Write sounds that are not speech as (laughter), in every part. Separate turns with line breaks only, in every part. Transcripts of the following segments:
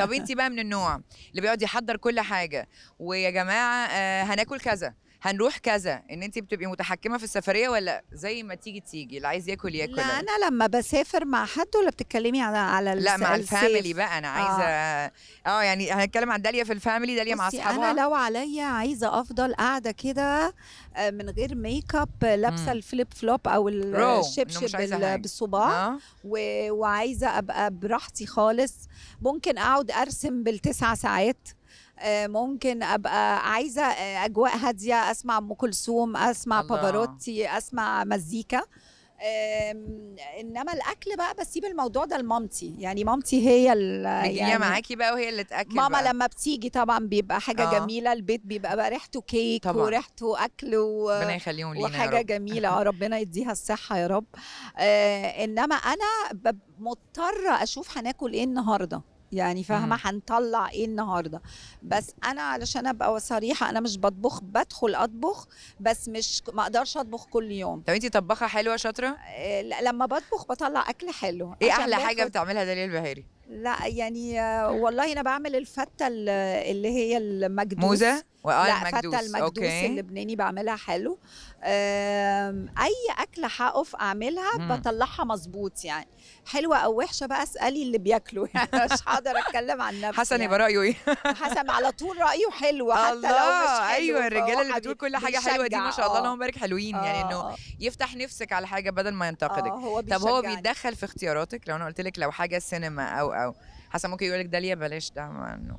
طب انت بقى من النوع اللي بيقعد يحضر كل حاجه ويا جماعه آه، هناكل كذا هنروح كذا ان انت بتبقي متحكمه في السفريه ولا زي ما تيجي تيجي اللي عايز ياكل ياكل لا انا,
لما بسافر مع حد ولا بتتكلمي على على لا مع الفاميلي بقى انا آه. عايزه اه, آه يعني هنتكلم عن داليا في
الفاميلي داليا مع اصحابها انا لو
عليا عايزه افضل قاعده كده آه، من غير ميك اب لابسه الفليب فلوب او الشبشب بالصباع آه. وعايزه ابقى براحتي خالص ممكن اقعد ارسم بالتسع ساعات آه، ممكن ابقى عايزه آه، اجواء هاديه اسمع ام كلثوم اسمع الله. بافاروتي اسمع مزيكا انما الاكل بقى بسيب الموضوع ده لمامتي يعني مامتي هي اللي يعني معاكي
بقى وهي اللي تاكل ماما بقى. لما
بتيجي طبعا بيبقى حاجه آه. جميله البيت بيبقى بقى ريحته كيك طبعا. وريحته اكل و... ربنا يخليهم لينا وحاجه يا رب. جميله آه، (laughs) ربنا يديها الصحه يا رب آه انما انا مضطره اشوف هناكل ايه النهارده يعني فاهمه هنطلع ايه النهارده بس انا علشان ابقى صريحه انا مش بطبخ بدخل اطبخ بس مش ما اقدرش اطبخ كل يوم
طب انت طباخه حلوه شاطره
آه، لما بطبخ بطلع اكل حلو ايه احلى حاجه
بتعملها دليل البهاري
لا يعني آه، والله انا بعمل الفته اللي هي المجدوس موزه وآي لا المكدوس. المكدوس أوكي. اللبناني بعملها حلو اي اكله حقف اعملها مم. بطلعها مظبوط يعني حلوه او وحشه بقى اسالي اللي بياكلوا (laughs) يعني مش هقدر
اتكلم عن نفسي حسن يبقى يعني. رايه ايه حسن على طول رايه حلو (laughs) حتى الله. لو مش حلو ايوه الرجاله اللي بتقول كل حاجه حلوه دي ما شاء الله اللهم آه. بارك حلوين يعني انه آه. يفتح نفسك على حاجه بدل ما ينتقدك آه، هو طب هو بيتدخل في اختياراتك لو انا قلت لك لو حاجه سينما او او حسن ممكن يقول لك داليا بلاش ده انه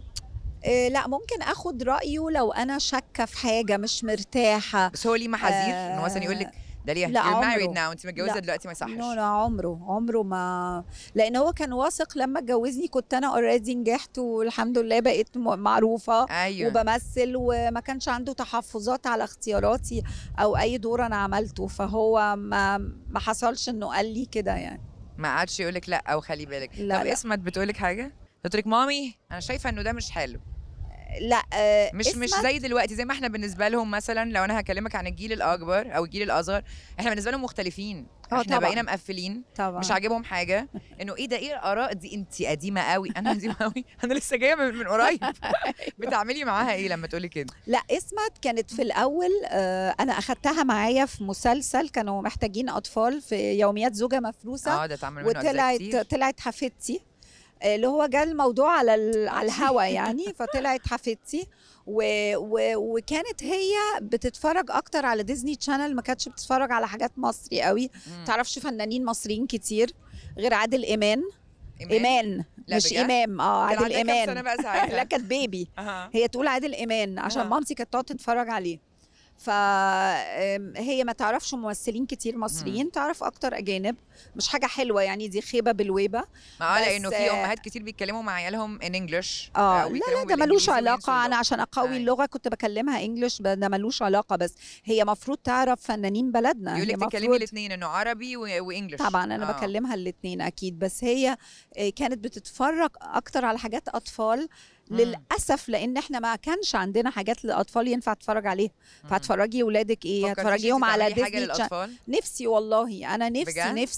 آه، لا ممكن اخد رايه لو انا شاكه في حاجه مش مرتاحه بس هو ليه محاذير آه انه مثلا يقول لك ده ليه لا ماريد ناو انت متجوزه دلوقتي ما يصحش لا لا عمره عمره ما لان هو كان واثق لما اتجوزني كنت انا اوريدي نجحت والحمد لله بقيت معروفه أيوة. وبمثل وما كانش عنده تحفظات على اختياراتي او اي دور انا عملته فهو ما ما حصلش
انه قال لي كده يعني ما قعدش يقول لك لا او خلي بالك لا طب لا. اسمت بتقول لك حاجه تترك مامي انا شايفه انه ده مش حلو لا آه مش مش زي دلوقتي زي ما احنا بالنسبه لهم مثلا لو انا هكلمك عن الجيل الاكبر او الجيل الاصغر احنا بالنسبه لهم مختلفين آه، احنا طبعًا. بقينا مقفلين طبعًا. مش عاجبهم حاجه انه ايه ده ايه الاراء دي انت قديمه قوي انا (laughs) قديمه قوي انا لسه جايه من, من قريب (laughs) أيوه. بتعملي معاها ايه لما تقولي كده لا اسمت كانت
في الاول آه انا اخدتها معايا في مسلسل كانوا محتاجين اطفال في يوميات زوجه مفروسه اه ده اتعمل وطلعت طلعت حفيدتي اللي هو جه الموضوع على (laughs) على الهوا يعني فطلعت حفيدتي و... و... وكانت هي بتتفرج اكتر على ديزني تشانل ما كانتش بتتفرج على حاجات مصري قوي تعرفش فنانين مصريين كتير غير عادل امام إيمان, إيمان. مش إمام اه عادل إمام (laughs) لا كانت بيبي هي تقول عادل إمام عشان مامتي كانت تقعد تتفرج عليه فهي ما تعرفش ممثلين كتير مصريين تعرف اكتر اجانب مش حاجه حلوه يعني دي خيبه بالويبه ما قال آه، انه في امهات
كتير بيتكلموا مع عيالهم ان انجلش
اه لا آه، لا ده ملوش علاقه انا عشان اقوي آه. اللغه كنت بكلمها انجلش ده ملوش علاقه بس هي المفروض تعرف فنانين بلدنا يقول لك تكلمي
الاثنين انه عربي وانجلش طبعا انا آه. بكلمها
الاثنين اكيد بس هي آه، كانت بتتفرج اكتر على حاجات اطفال للاسف لان احنا ما كانش عندنا حاجات للاطفال ينفع تتفرج عليها فهتفرجي ولادك ايه هتفرجيهم على ديزني نفسي والله انا نفسي بجد؟ نفسي